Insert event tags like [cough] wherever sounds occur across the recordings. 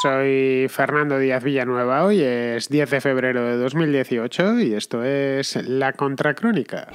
Soy Fernando Díaz Villanueva, hoy es 10 de febrero de 2018 y esto es La Contracrónica.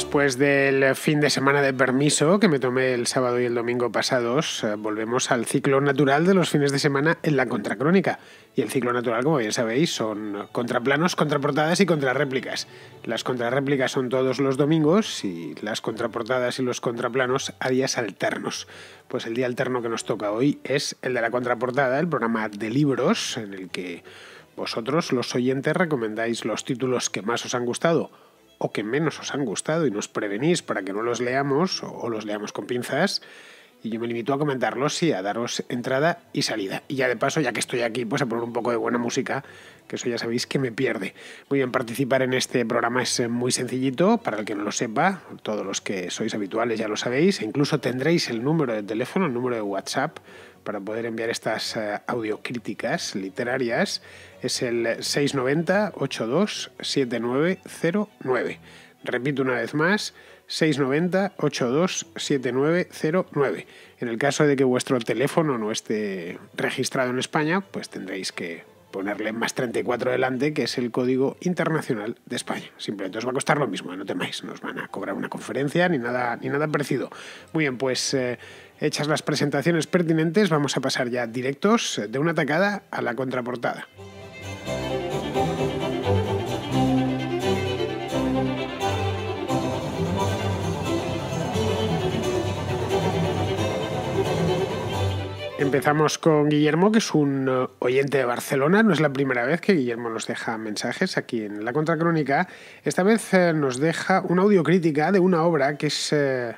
Después del fin de semana de permiso que me tomé el sábado y el domingo pasados, eh, volvemos al ciclo natural de los fines de semana en la contracrónica. Y el ciclo natural, como bien sabéis, son contraplanos, contraportadas y contrarréplicas. Las contrarréplicas son todos los domingos y las contraportadas y los contraplanos a días alternos. Pues el día alterno que nos toca hoy es el de la contraportada, el programa de libros en el que vosotros, los oyentes, recomendáis los títulos que más os han gustado o que menos os han gustado y nos prevenís para que no los leamos o los leamos con pinzas. Y yo me limito a comentarlos y a daros entrada y salida. Y ya de paso, ya que estoy aquí, pues a poner un poco de buena música que eso ya sabéis que me pierde. Muy bien, participar en este programa es eh, muy sencillito, para el que no lo sepa, todos los que sois habituales ya lo sabéis, e incluso tendréis el número de teléfono, el número de WhatsApp para poder enviar estas eh, audiocríticas literarias es el 690 7909 Repito una vez más, 690 7909 En el caso de que vuestro teléfono no esté registrado en España, pues tendréis que ponerle más 34 delante, que es el código internacional de España. Simplemente os va a costar lo mismo, no temáis, no os van a cobrar una conferencia ni nada, ni nada parecido. Muy bien, pues eh, hechas las presentaciones pertinentes, vamos a pasar ya directos de una atacada a la contraportada. empezamos con Guillermo, que es un uh, oyente de Barcelona. No es la primera vez que Guillermo nos deja mensajes aquí en La Contracrónica. Esta vez eh, nos deja una audiocrítica de una obra que es... Eh,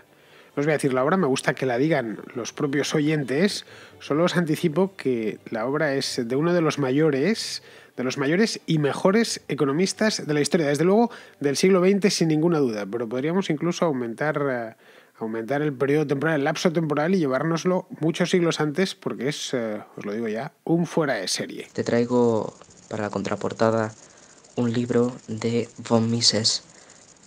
no os voy a decir la obra, me gusta que la digan los propios oyentes. Solo os anticipo que la obra es de uno de los mayores, de los mayores y mejores economistas de la historia, desde luego del siglo XX sin ninguna duda, pero podríamos incluso aumentar... Eh, aumentar el periodo temporal, el lapso temporal y llevárnoslo muchos siglos antes porque es, eh, os lo digo ya, un fuera de serie. Te traigo para la contraportada un libro de von Mises.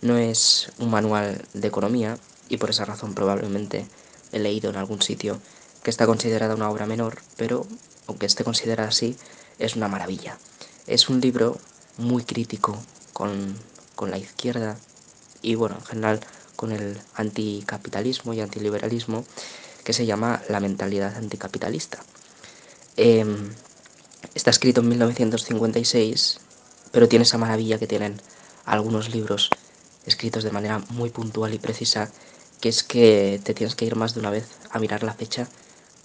No es un manual de economía y por esa razón probablemente he leído en algún sitio que está considerada una obra menor, pero aunque esté considerada así, es una maravilla. Es un libro muy crítico con, con la izquierda y bueno, en general con el anticapitalismo y antiliberalismo que se llama La mentalidad anticapitalista. Em, está escrito en 1956, pero tiene esa maravilla que tienen algunos libros escritos de manera muy puntual y precisa, que es que te tienes que ir más de una vez a mirar la fecha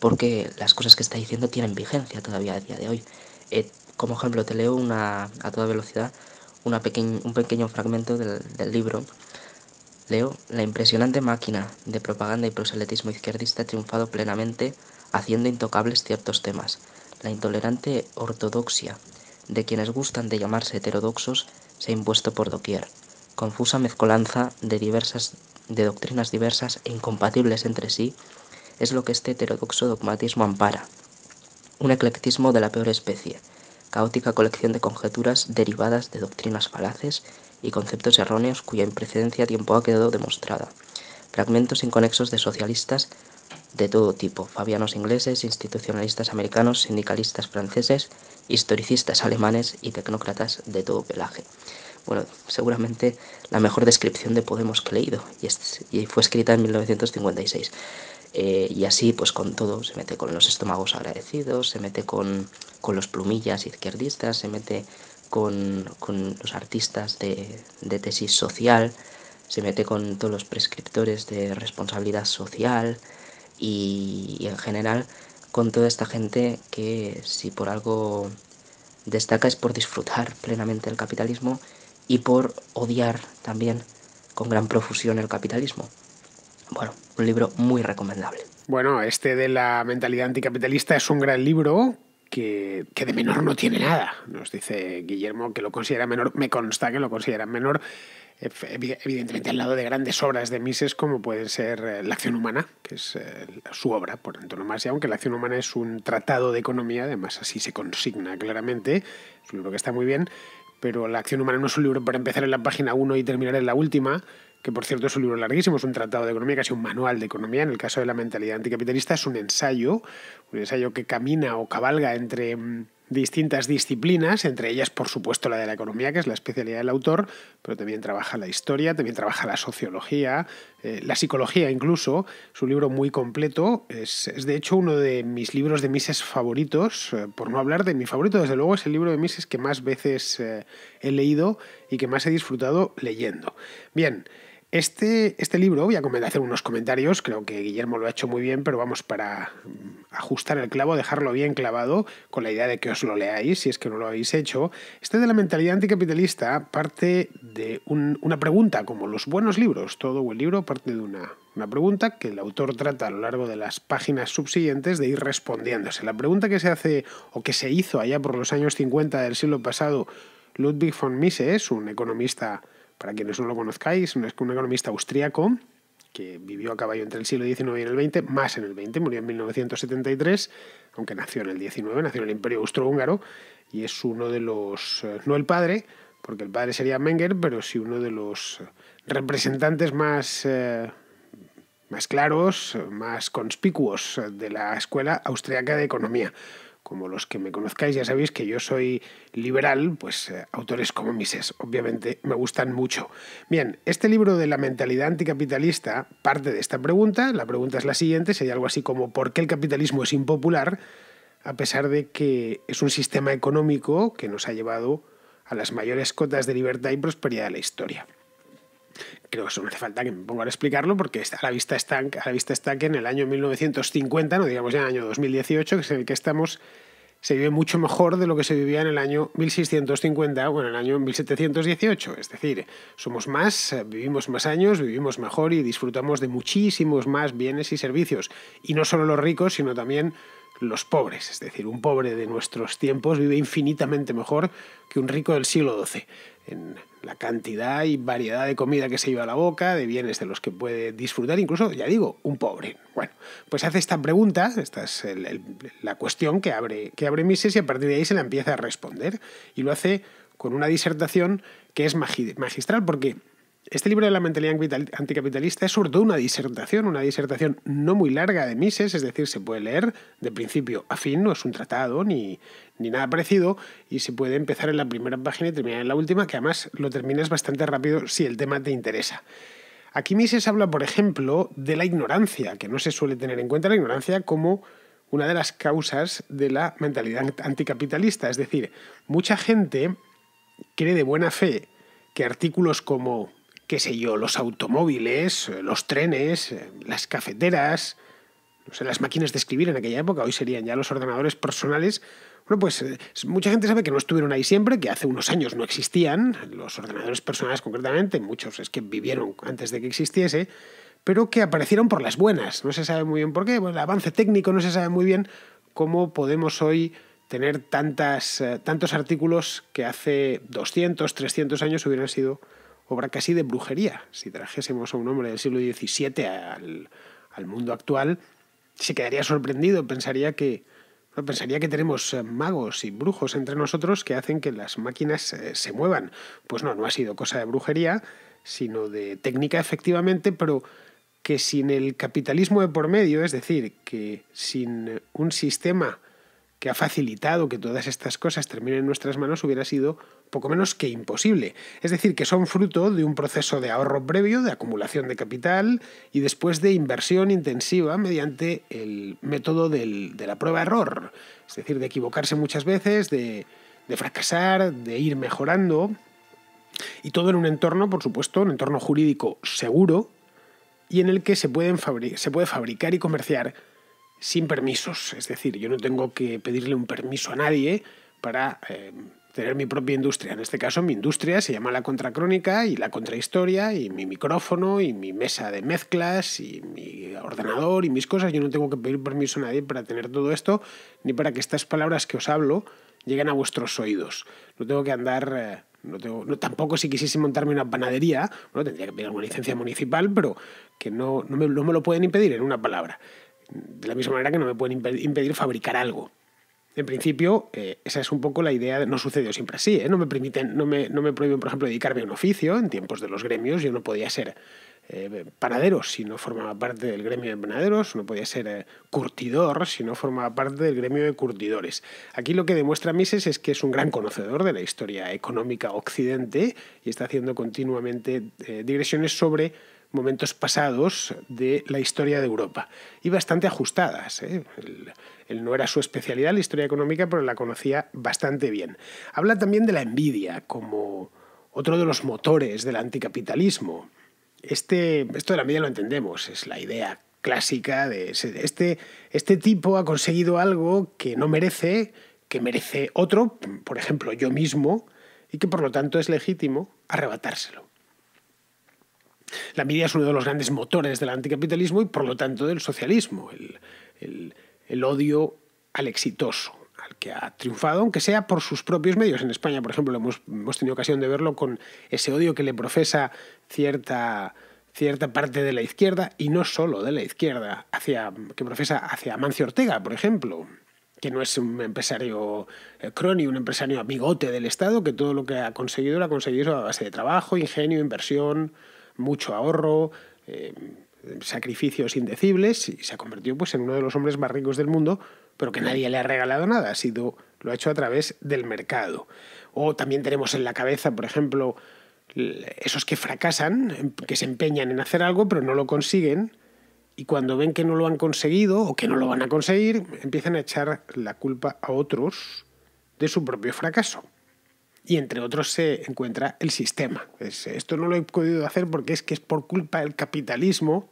porque las cosas que está diciendo tienen vigencia todavía a día de hoy. Eh, como ejemplo, te leo una, a toda velocidad una un pequeño fragmento del libro Leo, la impresionante máquina de propaganda y proselitismo izquierdista ha triunfado plenamente haciendo intocables ciertos temas. La intolerante ortodoxia de quienes gustan de llamarse heterodoxos se ha impuesto por doquier. Confusa mezcolanza de diversas de doctrinas diversas e incompatibles entre sí es lo que este heterodoxo dogmatismo ampara. Un eclectismo de la peor especie, caótica colección de conjeturas derivadas de doctrinas falaces y conceptos erróneos cuya imprecedencia tiempo ha quedado demostrada. Fragmentos inconexos de socialistas de todo tipo, fabianos ingleses, institucionalistas americanos, sindicalistas franceses, historicistas alemanes y tecnócratas de todo pelaje. Bueno, seguramente la mejor descripción de Podemos que he leído y, y fue escrita en 1956. Eh, y así, pues con todo, se mete con los estómagos agradecidos, se mete con, con los plumillas izquierdistas, se mete con, los artistas de, de, tesis social, se mete con todos los prescriptores de responsabilidad social y, y en general con toda esta gente que si por algo destaca es por disfrutar plenamente el capitalismo y por odiar también con gran profusión el capitalismo. Bueno, un libro muy recomendable. Bueno, este de la mentalidad anticapitalista es un gran libro que, de menor no tiene nada. Nos dice Guillermo que lo considera menor, me consta que lo considera menor, evidentemente al lado de grandes obras de Mises como pueden ser eh, La acción humana, que es eh, su obra por antonomasia, aunque La acción humana es un tratado de economía, además así se consigna claramente, es un libro que está muy bien, pero La acción humana no es un libro para empezar en la página 1 y terminar en la última, que por cierto es un libro larguísimo, es un tratado de economía, casi un manual de economía, en el caso de la mentalidad anticapitalista es un ensayo, un ensayo que camina o cabalga entre mm, distintas disciplinas, entre ellas por supuesto la de la economía, que es la especialidad del autor, pero también trabaja la historia, también trabaja la sociología, eh, la psicología incluso. Es un libro muy completo, es, de hecho uno de mis libros de Mises favoritos, eh, por no hablar de mi favorito, desde luego es el libro de Mises que más veces eh, he leído y que más he disfrutado leyendo. Bien, este, este libro, voy a hacer unos comentarios, creo que Guillermo lo ha hecho muy bien, pero vamos, para mm, ajustar el clavo, dejarlo bien clavado, con la idea de que os lo leáis, si es que no lo habéis hecho. Este de la mentalidad anticapitalista parte de una pregunta, como los buenos libros, todo buen libro parte de una, una pregunta que el autor trata a lo largo de las páginas subsiguientes de ir respondiéndose. La pregunta que se hace o que se hizo allá por los años 50 del siglo pasado, Ludwig von Mises, un economista para quienes no lo conozcáis, es un economista austríaco que vivió a caballo entre el siglo XIX y el XX, más en el XX, murió en 1973, aunque nació en el XIX, nació en el Imperio Austrohúngaro, y es uno de los, eh, no el padre, porque el padre sería Menger, pero sí uno de los representantes más, eh, más claros, más conspicuos de la Escuela Austriaca de Economía. Como los que me conozcáis ya sabéis que yo soy liberal, pues eh, autores como Mises obviamente me gustan mucho. Bien, este libro de la mentalidad anticapitalista parte de esta pregunta. La pregunta es la siguiente, sería algo así como ¿por qué el capitalismo es impopular? a pesar de que es un sistema económico que nos ha llevado a las mayores cotas de libertad y prosperidad de la historia creo que eso no hace falta que me ponga a explicarlo porque a la vista está, la vista está que en el año 1950, no digamos ya en el año 2018, que es el que estamos, se vive mucho mejor de lo que se vivía en el año 1650 o en el año 1718. Es decir, somos más, vivimos más años, vivimos mejor y disfrutamos de muchísimos más bienes y servicios. Y no solo los ricos, sino también los pobres. Es decir, un pobre de nuestros tiempos vive infinitamente mejor que un rico del siglo XII, en la cantidad y variedad de comida que se lleva a la boca, de bienes de los que puede disfrutar, incluso, ya digo, un pobre. Bueno, pues hace esta pregunta, esta es la cuestión que abre, que abre Mises y a partir de ahí se la empieza a responder. Y lo hace con una disertación que es magistral, porque este libro de la mentalidad anticapitalista es sobre todo una disertación, una disertación no muy larga de Mises, es decir, se puede leer de principio a fin, no es un tratado ni, ni nada parecido, y se puede empezar en la primera página y terminar en la última, que además lo terminas bastante rápido si el tema te interesa. Aquí Mises habla, por ejemplo, de la ignorancia, que no se suele tener en cuenta la ignorancia como una de las causas de la mentalidad anticapitalista, es decir, mucha gente cree de buena fe que artículos como qué sé yo, los automóviles, eh, los trenes, eh, las cafeteras, no sé, las máquinas de escribir en aquella época, hoy serían ya los ordenadores personales. Bueno, pues eh, mucha gente sabe que no estuvieron ahí siempre, que hace unos años no existían, los ordenadores personales concretamente, muchos es que vivieron antes de que existiese, pero que aparecieron por las buenas, no se sabe muy bien por qué, el avance técnico no se sabe muy bien cómo podemos hoy tener tantas, tantos artículos que hace 200, 300 años hubieran sido obra casi de brujería. Si trajésemos a un hombre del siglo XVII al, mundo actual, se quedaría sorprendido, pensaría que, pensaría que tenemos eh, magos y brujos entre nosotros que hacen que las máquinas eh, se muevan. Pues no, no ha sido cosa de brujería, sino de técnica efectivamente, pero que sin el capitalismo de por medio, es decir, que sin un sistema que ha facilitado que todas estas cosas terminen en nuestras manos hubiera sido poco menos que imposible. Es decir, que son fruto de un proceso de ahorro previo, de acumulación de capital y después de inversión intensiva mediante el método de la prueba-error. Es decir, de equivocarse muchas veces, de, fracasar, de ir mejorando. Y todo en un entorno, por supuesto, un entorno jurídico seguro y en el que se, pueden se puede fabricar y comerciar sin permisos. Es decir, yo no tengo que pedirle un permiso a nadie para eh, tener mi propia industria. En este caso, mi industria se llama la contracrónica y la contrahistoria y mi micrófono y mi mesa de mezclas y mi ordenador y mis cosas. Yo no tengo que pedir permiso a nadie para tener todo esto ni para que estas palabras que os hablo lleguen a vuestros oídos. No tengo que andar... Eh, no tengo, tampoco si quisiese montarme una panadería, bueno, tendría que pedir una licencia municipal, pero que no, no me lo pueden impedir en una palabra de la misma manera que no me pueden impedir fabricar algo. En principio, eh, esa es un poco la idea, no sucedió siempre así, ¿eh? no, me permiten, no, me, no me prohíben, por ejemplo, dedicarme a un oficio, en tiempos de los gremios yo no podía ser eh, panadero si no formaba parte del gremio de panaderos, no podía ser eh, curtidor si no formaba parte del gremio de curtidores. Aquí lo que demuestra Mises es que es un gran conocedor de la historia económica occidente y está haciendo continuamente digresiones sobre momentos pasados de la historia de Europa y bastante ajustadas. Él, ¿eh? no era su especialidad la historia económica, pero la conocía bastante bien. Habla también de la envidia como otro de los motores del anticapitalismo. Este, esto de la envidia lo entendemos, es la idea clásica de este, este tipo ha conseguido algo que no merece, que merece otro, por ejemplo yo mismo, y que por lo tanto es legítimo arrebatárselo. La media es uno de los grandes motores del anticapitalismo y por lo tanto del socialismo, el, odio al exitoso, al que ha triunfado, aunque sea por sus propios medios. En España, por ejemplo, hemos, tenido ocasión de verlo con ese odio que le profesa cierta parte de la izquierda y no solo de la izquierda, hacia, que profesa hacia Mancio Ortega, por ejemplo, que no es un empresario eh, crony, un empresario amigote del Estado, que todo lo que ha conseguido lo ha conseguido a base de trabajo, ingenio, inversión, mucho ahorro, eh, sacrificios indecibles y se ha convertido pues, en uno de los hombres más ricos del mundo, pero que nadie le ha regalado nada, ha sido, lo ha hecho a través del mercado. O también tenemos en la cabeza, por ejemplo, esos que fracasan, em, que se empeñan en hacer algo pero no lo consiguen, y cuando ven que no lo han conseguido o que no lo van a conseguir, empiezan a echar la culpa a otros de su propio fracaso y entre otros se encuentra el sistema. esto no lo he podido hacer porque es que es por culpa del capitalismo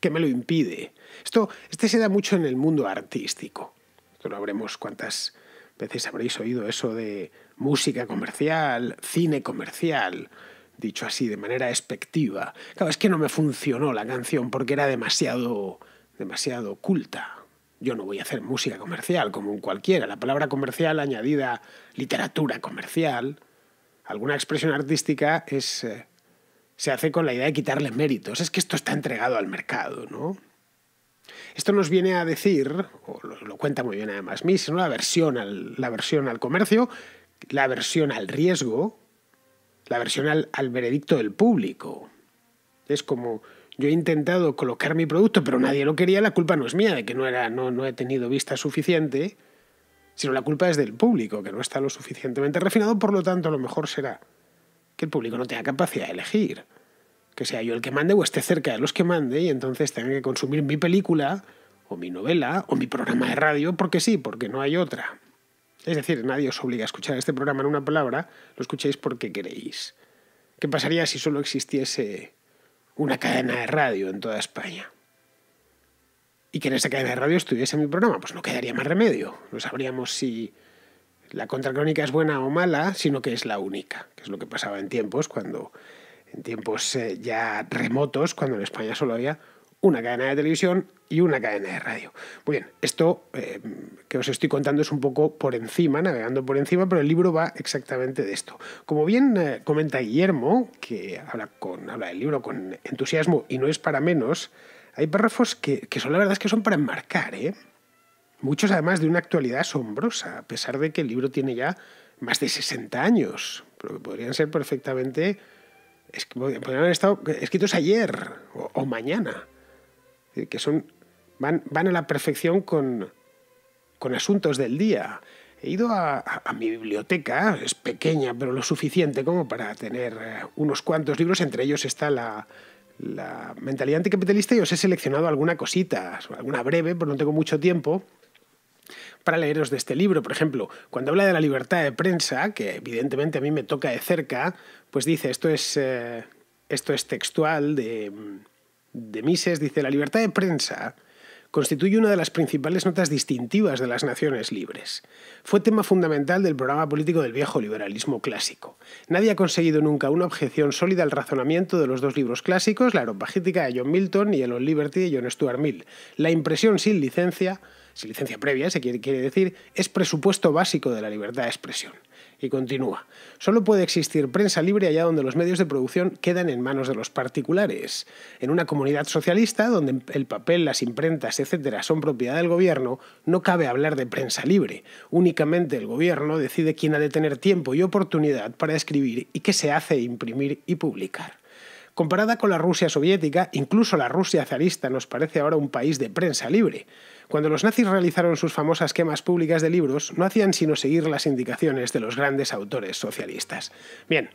que me lo impide. Esto, este se da mucho en el mundo artístico. No lo habremos cuántas veces habréis oído eso de música comercial, cine comercial, dicho así de manera expectiva. Claro, es que no me funcionó la canción porque era demasiado demasiado culta, yo no voy a hacer música comercial como cualquiera. La palabra comercial añadida literatura comercial, alguna expresión artística es, eh, se hace con la idea de quitarle méritos. Es que esto está entregado al mercado, ¿no? Esto nos viene a decir, o lo, cuenta muy bien además Mises, la, versión al, la versión al comercio, la versión al riesgo, la versión al, al veredicto del público. Es como yo he intentado colocar mi producto, pero nadie lo quería. La culpa no es mía de que no, era, no, no he tenido vista suficiente, sino la culpa es del público, que no está lo suficientemente refinado. Por lo tanto, lo mejor será que el público no tenga capacidad de elegir. Que sea yo el que mande o esté cerca de los que mande y entonces tenga que consumir mi película o mi novela o mi programa de radio porque sí, porque no hay otra. Es decir, nadie os obliga a escuchar este programa en una palabra, lo escuchéis porque queréis. ¿Qué pasaría si solo existiese una cadena de radio en toda España. Y que en esa cadena de radio estuviese mi programa, pues no quedaría más remedio. No sabríamos si la contracrónica es buena o mala, sino que es la única, que es lo que pasaba en tiempos cuando en tiempos eh, ya remotos, cuando en España solo había una cadena de televisión y una cadena de radio. Muy bien, esto eh, que os estoy contando es un poco por encima, navegando por encima, pero el libro va exactamente de esto. Como bien eh, comenta Guillermo, que habla, con, habla del libro con entusiasmo y no es para menos, hay párrafos que, son la verdad es que son para enmarcar, ¿eh? muchos además de una actualidad asombrosa, a pesar de que el libro tiene ya más de 60 años, pero que podrían ser perfectamente... podrían haber estado escritos ayer o mañana que son, van, van a la perfección con, con asuntos del día. He ido a, mi biblioteca, es pequeña, pero lo suficiente como para tener eh, unos cuantos libros, entre ellos está la, la mentalidad anticapitalista y os he seleccionado alguna cosita, alguna breve, porque no tengo mucho tiempo para leeros de este libro. Por ejemplo, cuando habla de la libertad de prensa, que evidentemente a mí me toca de cerca, pues dice, esto es, eh, esto es textual de de Mises dice, la libertad de prensa constituye una de las principales notas distintivas de las naciones libres. Fue tema fundamental del programa político del viejo liberalismo clásico. Nadie ha conseguido nunca una objeción sólida al razonamiento de los dos libros clásicos, La Aeropagítica de John Milton y El On Liberty de John Stuart Mill. La impresión sin licencia, sin licencia previa, se quiere, quiere decir, es presupuesto básico de la libertad de expresión. Y continúa. Solo puede existir prensa libre allá donde los medios de producción quedan en manos de los particulares. En una comunidad socialista, donde el papel, las imprentas, etcétera, son propiedad del gobierno, no cabe hablar de prensa libre. Únicamente el gobierno decide quién ha de tener tiempo y oportunidad para escribir y qué se hace imprimir y publicar. Comparada con la Rusia soviética, incluso la Rusia zarista nos parece ahora un país de prensa libre. Cuando los nazis realizaron sus famosas quemas públicas de libros, no hacían sino seguir las indicaciones de los grandes autores socialistas. Bien,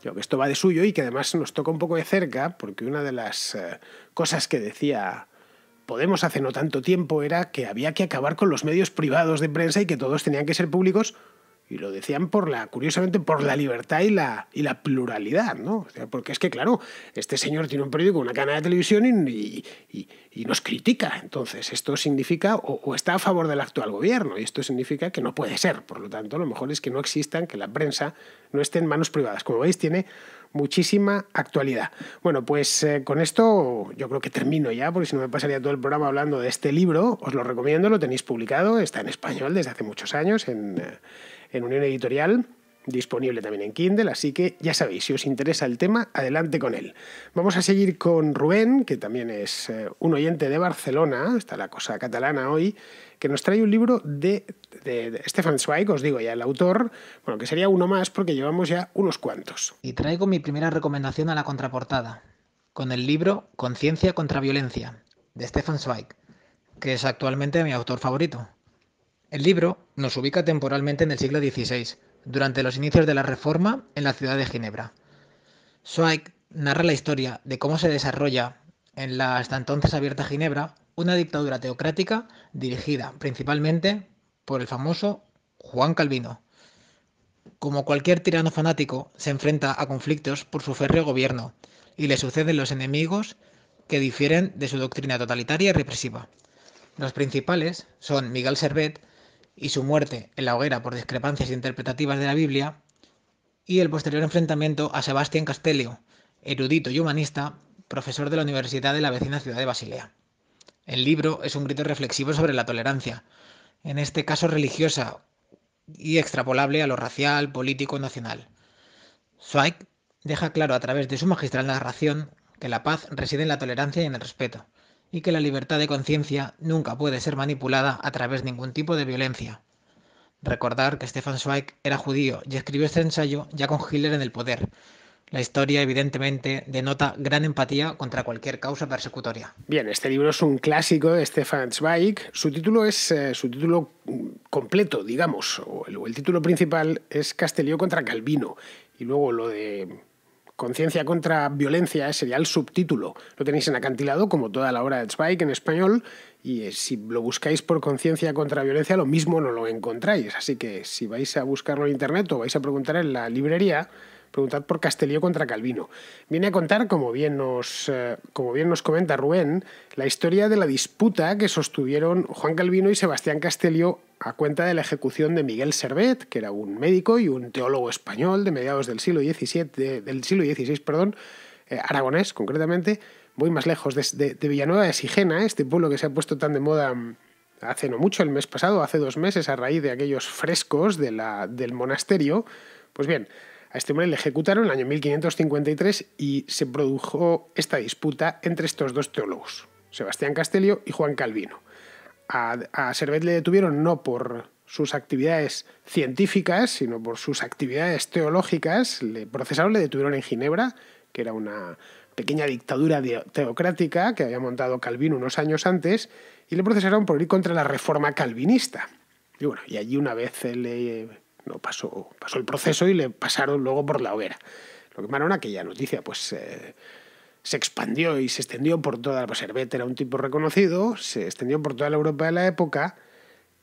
creo que esto va de suyo y que además nos toca un poco de cerca, porque una de las eh, cosas que decía Podemos hace no tanto tiempo era que había que acabar con los medios privados de prensa y que todos tenían que ser públicos y lo decían por la, curiosamente, por la libertad y la, y la pluralidad, ¿no? porque es que, claro, este señor tiene un periódico, una canal de televisión y, y, nos critica. Entonces, esto significa, o, está a favor del actual gobierno, y esto significa que no puede ser. Por lo tanto, lo mejor es que no existan, que la prensa no esté en manos privadas. Como veis, tiene muchísima actualidad. Bueno, pues eh, con esto yo creo que termino ya, porque si no me pasaría todo el programa hablando de este libro. Os lo recomiendo, lo tenéis publicado, está en español desde hace muchos años en... Eh, en Unión Editorial, disponible también en Kindle, así que ya sabéis, si os interesa el tema, adelante con él. Vamos a seguir con Rubén, que también es eh, un oyente de Barcelona, está la cosa catalana hoy, que nos trae un libro de, Stefan Zweig, os digo ya el autor, bueno, que sería uno más porque llevamos ya unos cuantos. Y traigo mi primera recomendación a la contraportada, con el libro Conciencia contra Violencia, de Stefan Zweig, que es actualmente mi autor favorito. El libro nos ubica temporalmente en el siglo XVI, durante los inicios de la Reforma en la ciudad de Ginebra. Zweig narra la historia de cómo se desarrolla en la hasta entonces abierta Ginebra una dictadura teocrática dirigida principalmente por el famoso Juan Calvino. Como cualquier tirano fanático, se enfrenta a conflictos por su férreo gobierno y le suceden los enemigos que difieren de su doctrina totalitaria y represiva. Los principales son Miguel Servet, y su muerte en la hoguera por discrepancias interpretativas de la Biblia, y el posterior enfrentamiento a Sebastián Castelio, erudito y humanista, profesor de la Universidad de la vecina ciudad de Basilea. El libro es un grito reflexivo sobre la tolerancia, en este caso religiosa y extrapolable a lo racial, político, y nacional. Zweig deja claro a través de su magistral narración que la paz reside en la tolerancia y en el respeto y que la libertad de conciencia nunca puede ser manipulada a través de ningún tipo de violencia. Recordar que Stefan Zweig era judío y escribió este ensayo ya con Hitler en el poder. La historia, evidentemente, denota gran empatía contra cualquier causa persecutoria. Bien, este libro es un clásico de Stefan Zweig. Su título es eh, su título completo, digamos, o el, título principal es Castelio contra Calvino. Y luego lo de Conciencia contra Violencia eh, sería el subtítulo. Lo tenéis en acantilado, como toda la obra de Spike en español, y eh, si lo buscáis por Conciencia contra Violencia, lo mismo no lo encontráis. Así que si vais a buscarlo en internet o vais a preguntar en la librería, preguntad por Castelio contra Calvino. Viene a contar, como bien nos, eh, como bien nos comenta Rubén, la historia de la disputa que sostuvieron Juan Calvino y Sebastián Castelio a cuenta de la ejecución de Miguel Servet, que era un médico y un teólogo español de mediados del siglo del siglo XVI, perdón, eh, aragonés concretamente, voy más lejos, de, Villanueva de Sigena, este pueblo que se ha puesto tan de moda mm, hace no mucho, el mes pasado, hace dos meses, a raíz de aquellos frescos del monasterio. Pues bien, a este hombre le ejecutaron en el año 1553 y se produjo esta disputa entre estos dos teólogos, Sebastián Castelio y Juan Calvino. A, a Servet le detuvieron no por sus actividades científicas, sino por sus actividades teológicas. Le procesaron, le detuvieron en Ginebra, que era una pequeña dictadura teocrática que había montado Calvino unos años antes, y le procesaron por ir contra la reforma calvinista. Y bueno, y allí una vez le pasó, pasó el proceso y le pasaron luego por la hoguera. Lo que maron aquella noticia, pues eh, se expandió y se extendió por toda, la pues, era un tipo reconocido, se extendió por toda la Europa de la época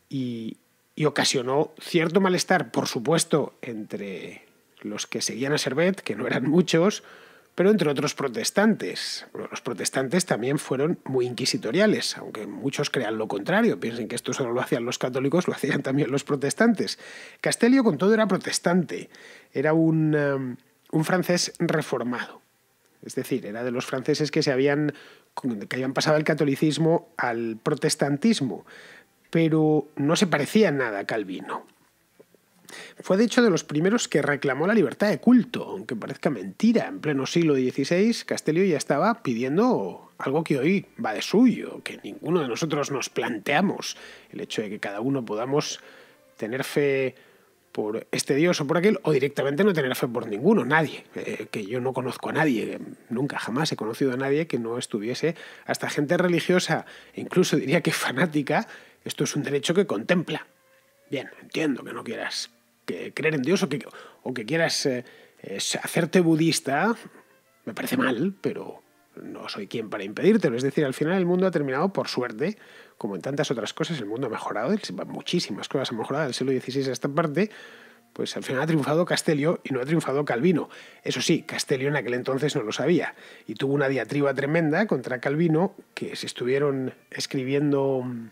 y, y ocasionó cierto malestar, por supuesto, entre los que seguían a Servet, que no eran muchos, pero entre otros protestantes. Los protestantes también fueron muy inquisitoriales, aunque muchos crean lo contrario, piensen que esto solo lo hacían los católicos, lo hacían también los protestantes. Castelio con todo era protestante, era un, em, francés reformado. Es decir, era de los franceses que se habían, que habían pasado del catolicismo al protestantismo, pero no se parecía nada a Calvino. Fue de hecho de los primeros que reclamó la libertad de culto, aunque parezca mentira. En pleno siglo XVI, Castelio ya estaba pidiendo algo que hoy va de suyo, que ninguno de nosotros nos planteamos, el hecho de que cada uno podamos tener fe por este dios o por aquel, o directamente no tener fe por ninguno, nadie, eh, que yo no conozco a nadie, nunca jamás he conocido a nadie que no estuviese, hasta gente religiosa, e incluso diría que fanática, esto es un derecho que contempla. Bien, entiendo que no quieras que creer en Dios o que, o que quieras eh, eh, hacerte budista, me parece mal, pero no soy quien para impedírtelo. Es decir, al final el mundo ha terminado, por suerte, como en tantas otras cosas, el mundo ha mejorado, muchísimas cosas han mejorado del siglo XVI a esta parte, pues al final ha triunfado Castelio y no ha triunfado Calvino. Eso sí, Castelio en aquel entonces no lo sabía y tuvo una diatriba tremenda contra Calvino que se estuvieron escribiendo mm,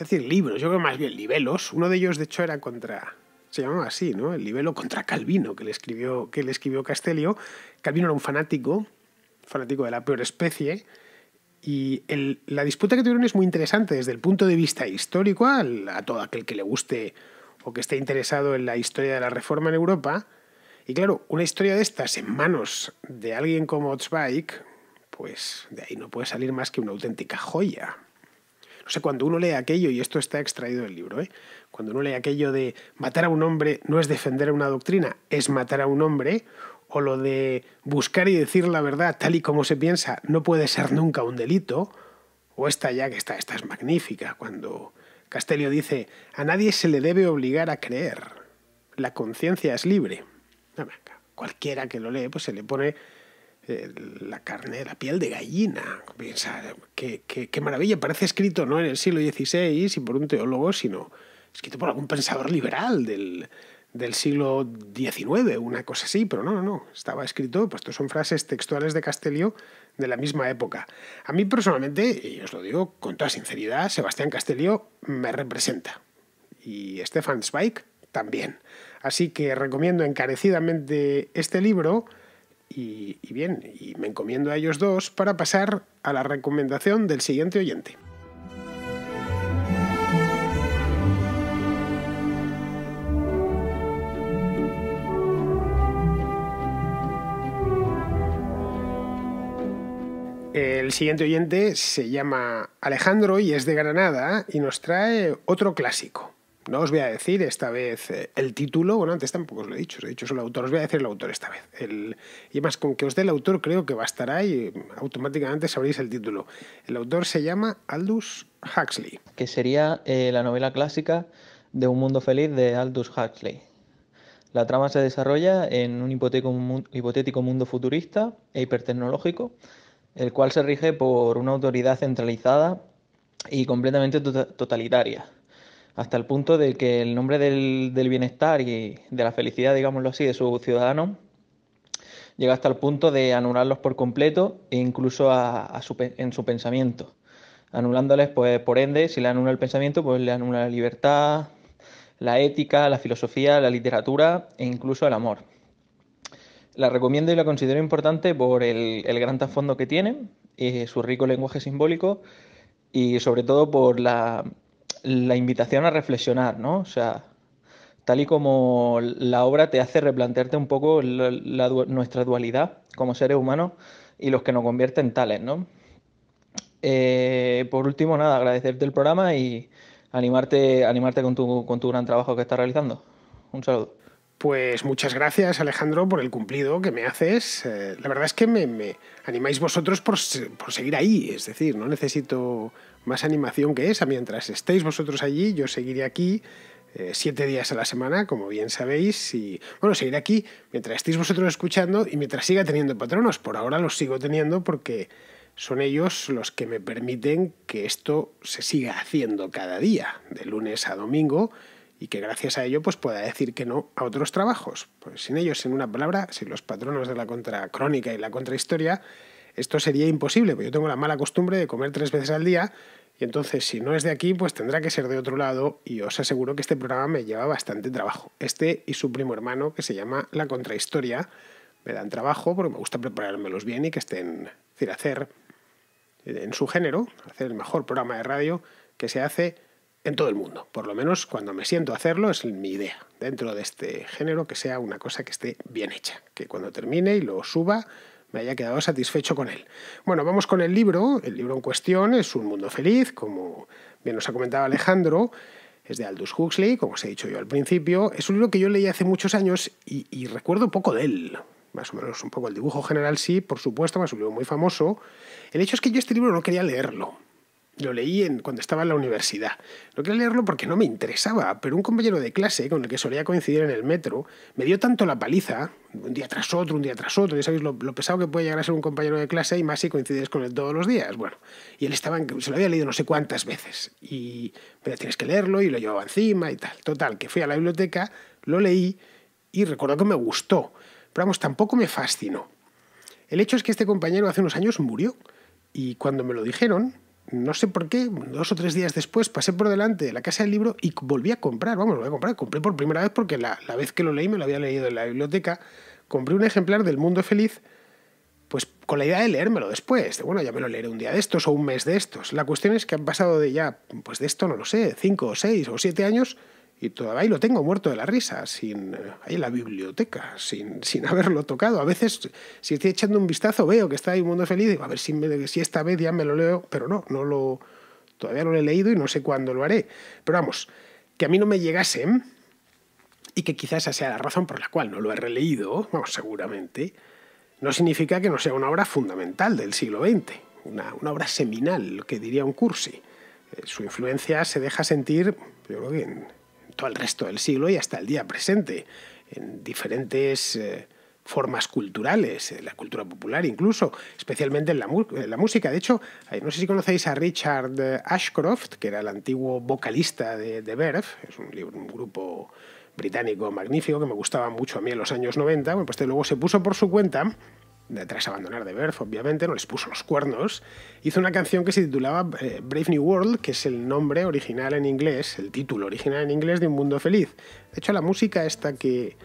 es decir, libros, yo creo más bien libelos. Uno de ellos, de hecho, era contra. Se llamaba así, ¿no? El libelo contra Calvino, que le escribió, que le escribió Castelio. Calvino era un fanático, fanático de la peor especie. Y la disputa que tuvieron es muy interesante desde el punto de vista histórico, a todo aquel que le guste o que esté interesado en la historia de la reforma en Europa. Y claro, una historia de estas en manos de alguien como Otzweig, pues de ahí no puede salir más que una auténtica joya. O sea, cuando uno lee aquello, y esto está extraído del libro, ¿eh? cuando uno lee aquello de matar a un hombre no es defender una doctrina, es matar a un hombre, o lo de buscar y decir la verdad tal y como se piensa no puede ser nunca un delito, o esta ya que está, esta es magnífica, cuando Castelio dice, a nadie se le debe obligar a creer, la conciencia es libre. Cualquiera que lo lee, pues se le pone eh, la carne, la piel de gallina. Piensa, qué, qué, maravilla, parece escrito no en el siglo XVI y por un teólogo, sino escrito por algún pensador liberal del, siglo XIX, una cosa así, pero no, no, no, estaba escrito, pues esto son frases textuales de Castelio de la misma época. A mí personalmente, y os lo digo con toda sinceridad, Sebastián Castelio me representa y Stefan Zweig también. Así que recomiendo encarecidamente este libro y, bien, y me encomiendo a ellos dos para pasar a la recomendación del siguiente oyente. El siguiente oyente se llama Alejandro y es de Granada y nos trae otro clásico. No os voy a decir esta vez eh, el título, bueno, antes tampoco os lo he dicho, os he dicho solo el autor, os voy a decir el autor esta vez. y más, con que os dé el autor creo que bastará y automáticamente sabréis el título. El autor se llama Aldous Huxley. Que sería eh, la novela clásica de Un Mundo Feliz de Aldous Huxley. La trama se desarrolla en un hipotético mundo futurista e hipertecnológico, el cual se rige por una autoridad centralizada y completamente tota-, totalitaria hasta el punto de que el nombre del, bienestar y de la felicidad, digámoslo así, de su ciudadano llega hasta el punto de anularlos por completo e incluso a, en su pensamiento. Anulándoles, pues por ende, si le anula el pensamiento, pues le anula la libertad, la ética, la filosofía, la literatura e incluso el amor. La recomiendo y la considero importante por el, gran trasfondo que tiene, eh, su rico lenguaje simbólico y sobre todo por la la invitación a reflexionar, ¿no? O sea, tal y como la obra te hace replantearte un poco nuestra dualidad como seres humanos y los que nos convierten en tales, ¿no? Eh, por último, nada, agradecerte el programa y animarte, animarte con, tu, con tu gran trabajo que estás realizando. Un saludo. Pues muchas gracias Alejandro por el cumplido que me haces. Eh, la verdad es que me, animáis vosotros por, seguir ahí, es decir, no necesito más animación que esa. Mientras estéis vosotros allí, yo seguiré aquí eh, siete días a la semana, como bien sabéis, y bueno, seguiré aquí mientras estéis vosotros escuchando y mientras siga teniendo patronos. Por ahora los sigo teniendo porque son ellos los que me permiten que esto se siga haciendo cada día, de lunes a domingo y que gracias a ello pues pueda decir que no a otros trabajos. Pues sin ellos, en una palabra, sin los patronos de la contracrónica y la contrahistoria, esto sería imposible, porque yo tengo la mala costumbre de comer tres veces al día y entonces si no es de aquí, pues tendrá que ser de otro lado y os aseguro que este programa me lleva bastante trabajo. Este y su primo hermano, que se llama La Contrahistoria, me dan trabajo porque me gusta preparármelos bien y que estén, es decir, hacer eh, en su género, hacer el mejor programa de radio que se hace en todo el mundo. Por lo menos cuando me siento a hacerlo es mi idea. Dentro de este género que sea una cosa que esté bien hecha, que cuando termine y lo suba me haya quedado satisfecho con él. Bueno, vamos con el libro. El libro en cuestión es Un Mundo Feliz, como bien nos ha comentado Alejandro. Es de Aldous Huxley, como os he dicho yo al principio. Es un libro que yo leí hace muchos años y, y recuerdo poco de él más o menos un poco el dibujo general sí, por supuesto, es un libro muy famoso. El hecho es que yo este libro no quería leerlo. Lo leí en, cuando estaba en la universidad. No quería leerlo porque no me interesaba, pero un compañero de clase con el que solía coincidir en el metro me dio tanto la paliza, un día tras otro, un día tras otro, ya sabéis lo, pesado que puede llegar a ser un compañero de clase y más si coincides con él todos los días. Bueno, y él estaba, se lo había leído no sé cuántas veces, y pero tienes que leerlo y lo llevaba encima y tal. Total, que fui a la biblioteca, lo leí y recuerdo que me gustó, pero vamos, tampoco me fascinó. El hecho es que este compañero hace unos años murió y cuando me lo dijeron, no sé por qué, dos o tres días después pasé por delante de la casa del libro y volví a comprar, vamos, lo a comprar, compré por primera vez porque la, vez que lo leí me lo había leído en la biblioteca, compré un ejemplar del Mundo Feliz, pues con la idea de leérmelo después, bueno, ya me lo leeré un día de estos o un mes de estos. La cuestión es que han pasado de ya, pues de esto no lo sé, cinco o seis o siete años y todavía lo tengo muerto de la risa, sin, ahí en la biblioteca, sin, sin haberlo tocado. A veces, si estoy echando un vistazo, veo que está ahí un mundo feliz, digo, a ver si, si esta vez ya me lo leo, pero no, no lo, todavía no lo he leído y no sé cuándo lo haré. Pero vamos, que a mí no me llegasen y que quizás esa sea la razón por la cual no lo he releído, vamos, seguramente, no significa que no sea una obra fundamental del siglo XX, una, una obra seminal, que diría un cursi. Eh, su influencia se deja sentir, yo creo que en al resto del siglo y hasta el día presente, en diferentes eh, formas culturales, en la cultura popular incluso, especialmente en la, música. De hecho, eh, no sé si conocéis a Richard Ashcroft, que era el antiguo vocalista de, de Verve, es un, un grupo británico magnífico que me gustaba mucho a mí en los años 90, bueno, pues luego se puso por su cuenta tras abandonar The Birth, obviamente, no les puso los cuernos, hizo una canción que se titulaba eh, Brave New World, que es el nombre original en inglés, el título original en inglés de Un Mundo Feliz. De hecho, la música esta que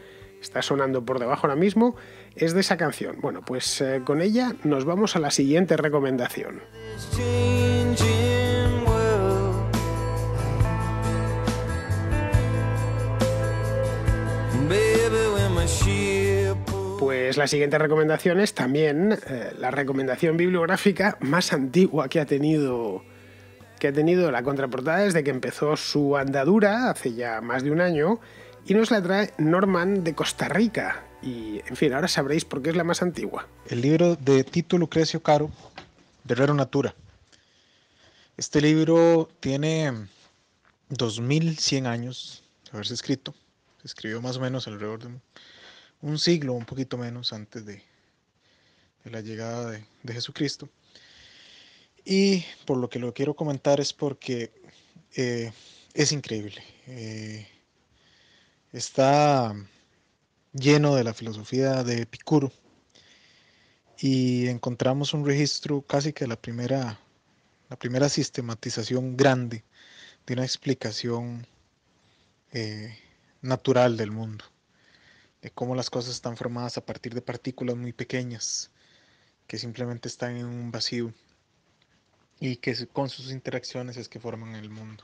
está sonando por debajo ahora mismo es de esa canción. Bueno, pues eh, con ella nos vamos a la siguiente recomendación. Baby, la siguiente recomendación, es también eh, la recomendación bibliográfica más antigua que ha tenido que ha tenido la contraportada desde que empezó su andadura hace ya más de un año y nos la trae Norman de Costa Rica. Y en fin, ahora sabréis por qué es la más antigua. El libro de Tito Lucrecio Caro, de Rero Natura. Este libro tiene 2100 años de haberse escrito. escribió más o menos alrededor de un siglo, un poquito menos antes de, la llegada de, Jesucristo. Y por lo que lo quiero comentar es porque eh, es increíble. Eh, está lleno de la filosofía de Epicuro y encontramos un registro casi que la primera, la primera sistematización grande de una explicación eh, natural del mundo de cómo las cosas están formadas a partir de partículas muy pequeñas que simplemente están en un vacío y que con sus interacciones es que forman el mundo.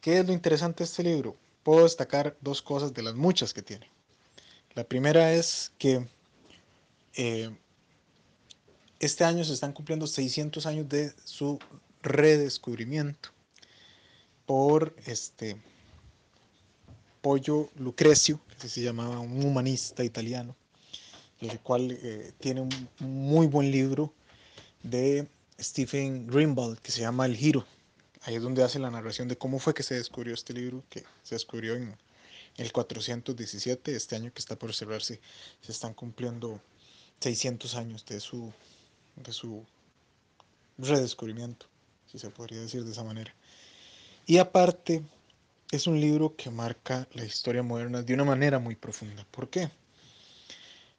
¿Qué es lo interesante de este libro? Puedo destacar dos cosas de las muchas que tiene. La primera es que eh, este año se están cumpliendo 600 años de su redescubrimiento por este, Lucrecio, que se llamaba un humanista italiano, el cual eh, tiene un muy buen libro de Stephen Greenwald que se llama El Giro. Ahí es donde hace la narración de cómo fue que se descubrió este libro, que se descubrió en el 417, este año que está por celebrarse se están cumpliendo 600 años de su, de su redescubrimiento, si se podría decir de esa manera. Y aparte, es un libro que marca la historia moderna de una manera muy profunda. ¿Por qué?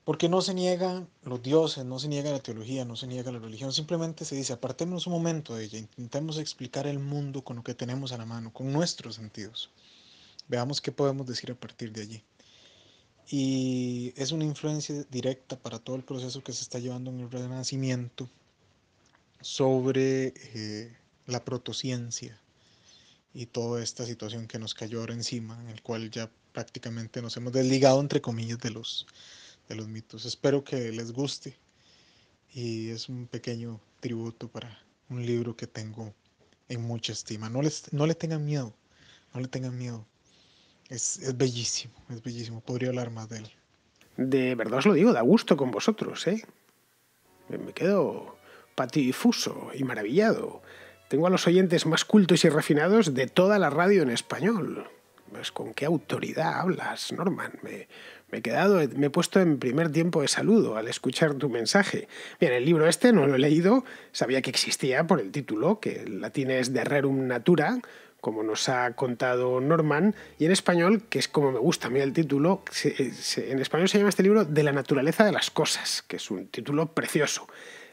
Porque no se niegan los dioses, no se niega la teología, no se niega la religión, simplemente se dice, apartémonos un momento de ella, intentemos explicar el mundo con lo que tenemos a la mano, con nuestros sentidos. Veamos qué podemos decir a partir de allí. Y es una influencia directa para todo el proceso que se está llevando en el Renacimiento sobre eh, la protociencia, y toda esta situación que nos cayó ahora encima, en el cual ya prácticamente nos hemos desligado, entre comillas, de los, de los mitos. Espero que les guste y es un pequeño tributo para un libro que tengo en mucha estima. No, les, no le tengan miedo, no le tengan miedo. Es, es bellísimo, es bellísimo. Podría hablar más de él. De verdad os lo digo, da gusto con vosotros, ¿eh? Me quedo patidifuso y maravillado. Tengo a los oyentes más cultos y refinados de toda la radio en español. Pues, ¿Con qué autoridad hablas, Norman? Me, he quedado, me he puesto en primer tiempo de saludo al escuchar tu mensaje. Bien, el libro este no lo he leído, sabía que existía por el título, que en latín es De Rerum Natura, como nos ha contado Norman, y en español, que es como me gusta a mí el título, en español se llama este libro De la naturaleza de las cosas, que es un título precioso.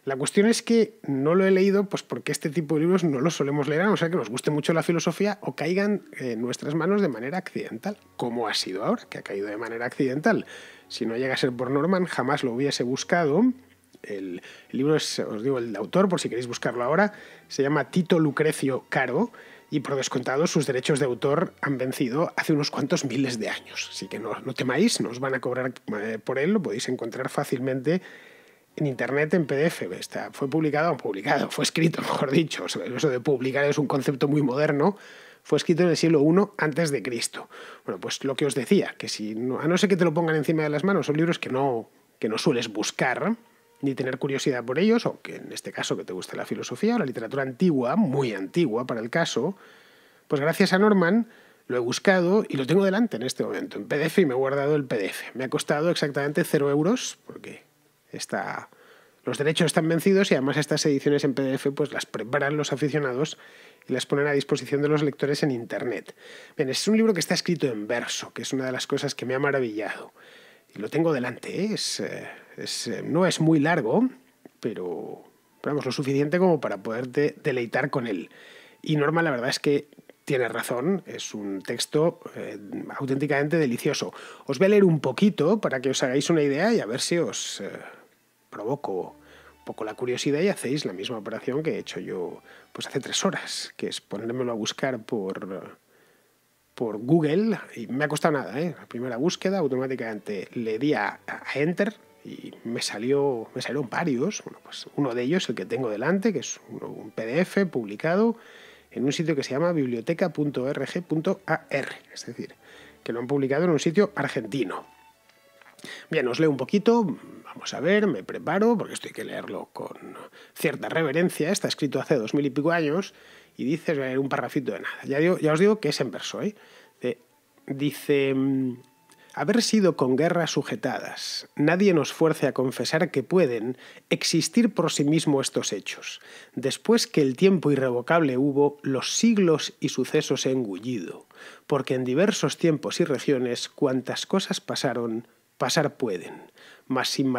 La cuestión es que no lo he leído pues porque este tipo de libros no los solemos leer, a no ser que nos guste mucho la filosofía o caigan en nuestras manos de manera accidental, como ha sido ahora, que ha caído de manera accidental. Si no llega a ser por Norman, jamás lo hubiese buscado. El, libro es, os digo, el de autor, por si queréis buscarlo ahora, se llama Tito Lucrecio Caro y por descontado sus derechos de autor han vencido hace unos cuantos miles de años. Así que no, no temáis, no os van a cobrar eh, por él, lo podéis encontrar fácilmente en internet en PDF. Está, fue publicado, publicado, fue escrito, [laughs] mejor dicho. Eso de publicar es un concepto muy moderno. Fue escrito en el siglo I antes de Cristo. Bueno, pues lo que os decía, que si no, a no ser que te lo pongan encima de las manos, son libros que no, que no sueles buscar ni tener curiosidad por ellos, o que en este caso que te guste la filosofía o la literatura antigua, muy antigua para el caso, pues gracias a Norman lo he buscado y lo tengo delante en este momento, en PDF y me he guardado el PDF. Me ha costado exactamente cero euros, porque está, los derechos están vencidos y además estas ediciones en PDF pues las preparan los aficionados y las ponen a disposición de los lectores en Internet. Bien, es un libro que está escrito en verso, que es una de las cosas que me ha maravillado. Y lo tengo delante, ¿eh? es, eh, es, eh, no es muy largo, pero vamos, lo suficiente como para poderte deleitar con él. Y Norma, la verdad es que tiene razón, es un texto auténticamente delicioso. Os voy a leer un poquito para que os hagáis una idea y a ver si os provoco un poco la curiosidad y hacéis la misma operación que he hecho yo pues hace tres horas, que es ponérmelo a buscar por, por Google y me ha costado nada, ¿eh? la primera búsqueda automáticamente le di a, Enter y me salió me salieron varios, bueno, pues uno de ellos el que tengo delante, que es un PDF publicado en un sitio que se llama biblioteca.org.ar, es decir, que lo han publicado en un sitio argentino. Bien, os leo un poquito, Vamos a ver, me preparo, porque estoy que leerlo con cierta reverencia. Está escrito hace dos mil y pico años y dice, un parrafito de nada. Ya, os digo que es en verso. ¿eh? dice, mm, haber sido con guerras sujetadas, nadie nos fuerce a confesar que pueden existir por sí mismo estos hechos, después que el tiempo irrevocable hubo, los siglos y sucesos engullido, porque en diversos tiempos y regiones cuantas cosas pasaron, pasar pueden. Más sin,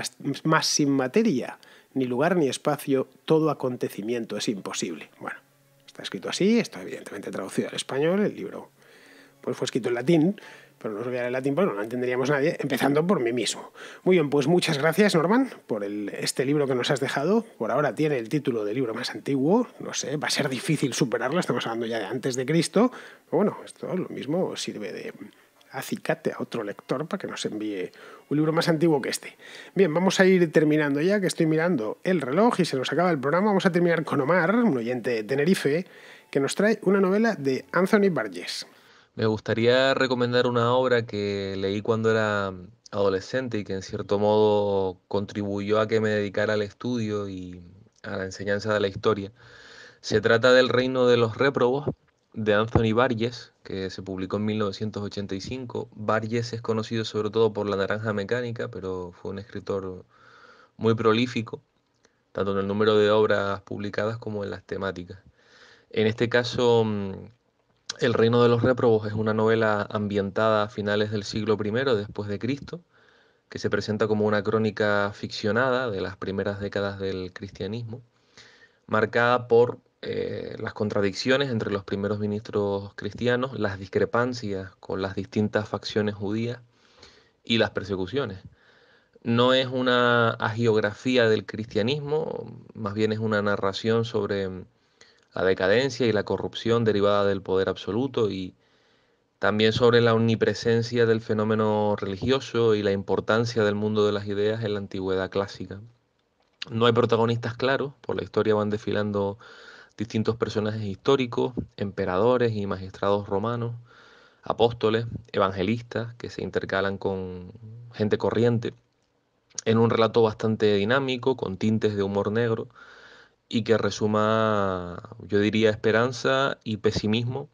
sin materia, ni lugar ni espacio, todo acontecimiento es imposible. Bueno, está escrito así, está evidentemente traducido al español, el libro pues fue escrito en latín, pero no sabía el latín, porque no lo entenderíamos nadie, empezando por mí mismo. Muy bien, pues muchas gracias, Norman, por el, este libro que nos has dejado. Por ahora tiene el título de libro más antiguo, no sé, va a ser difícil superarlo, estamos hablando ya de antes de Cristo, pero bueno, esto lo mismo sirve de, acicate a otro lector para que nos envíe un libro más antiguo que este. Bien, vamos a ir terminando ya, que estoy mirando el reloj y se nos acaba el programa. Vamos a terminar con Omar, un oyente de Tenerife, que nos trae una novela de Anthony Burgess. Me gustaría recomendar una obra que leí cuando era adolescente y que en cierto modo contribuyó a que me dedicara al estudio y a la enseñanza de la historia. Se trata del Reino de los Réprobos de Anthony Burgess, que se publicó en 1985. Barges es conocido sobre todo por La Naranja Mecánica, pero fue un escritor muy prolífico, tanto en el número de obras publicadas como en las temáticas. En este caso, mm, El Reino de los reprobos es una novela ambientada a finales del siglo I después de Cristo, que se presenta como una crónica ficcionada de las primeras décadas del cristianismo, marcada por eh, las contradicciones entre los primeros ministros cristianos, las discrepancias con las distintas facciones judías y las persecuciones. No es una agiografía del cristianismo, más bien es una narración sobre mm, la decadencia y la corrupción derivada del poder absoluto y también sobre la omnipresencia del fenómeno religioso y la importancia del mundo de las ideas en la antigüedad clásica. No hay protagonistas claros, por la historia van desfilando distintos personajes históricos, emperadores y magistrados romanos, apóstoles, evangelistas que se intercalan con gente corriente, en un relato bastante dinámico, con tintes de humor negro, y que resuma, yo diría, esperanza y pesimismo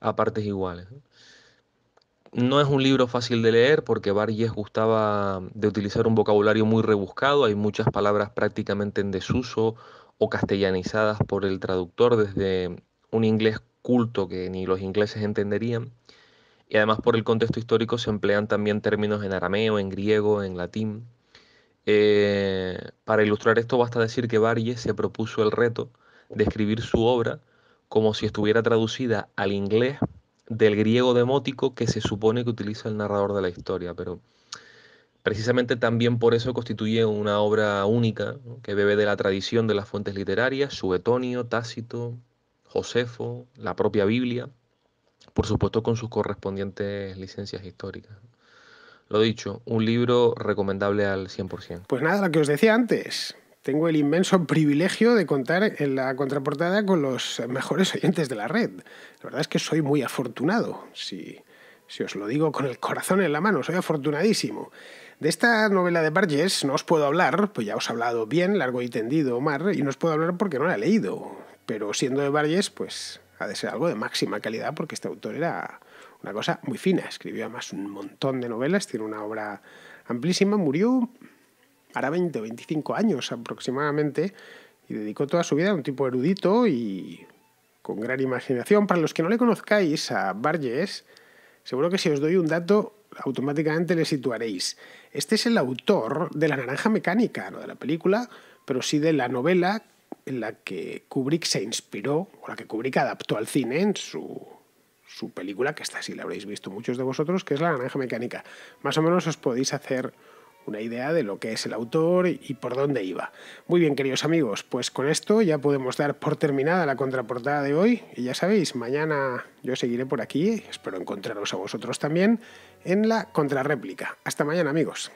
a partes iguales. No es un libro fácil de leer porque Barges gustaba de utilizar un vocabulario muy rebuscado, hay muchas palabras prácticamente en desuso o castellanizadas por el traductor desde un inglés culto que ni los ingleses entenderían. Y además por el contexto histórico se emplean también términos en arameo, en griego, en latín. Eh, para ilustrar esto basta decir que Barye se propuso el reto de escribir su obra como si estuviera traducida al inglés del griego demótico que se supone que utiliza el narrador de la historia, pero Precisamente también por eso constituye una obra única que bebe de la tradición de las fuentes literarias, Suetonio, Tácito, Josefo, la propia Biblia, por supuesto con sus correspondientes licencias históricas. Lo dicho, un libro recomendable al 100%. Pues nada, lo que os decía antes. Tengo el inmenso privilegio de contar en la contraportada con los mejores oyentes de la red. La verdad es que soy muy afortunado, si, si os lo digo con el corazón en la mano, soy afortunadísimo. De esta novela de Barges no os puedo hablar, pues ya os he hablado bien, largo y tendido, Omar, y no os puedo hablar porque no la he leído. Pero siendo de Barges, pues ha de ser algo de máxima calidad porque este autor era una cosa muy fina. Escribió además un montón de novelas, tiene una obra amplísima, murió hará 20 o 25 años aproximadamente y dedicó toda su vida a un tipo erudito y con gran imaginación. Para los que no le conozcáis a Barges, seguro que si os doy un dato automáticamente le situaréis. Este es el autor de La Naranja Mecánica, no de la película, pero sí de la novela en la que Kubrick se inspiró, o la que Kubrick adaptó al cine en su, película, que esta sí la habréis visto muchos de vosotros, que es La Naranja Mecánica. Más o menos os podéis hacer una idea de lo que es el autor y por dónde iba. Muy bien, queridos amigos, pues con esto ya podemos dar por terminada la contraportada de hoy. Y ya sabéis, mañana yo seguiré por aquí, espero encontraros a vosotros también en la contrarréplica. Hasta mañana amigos.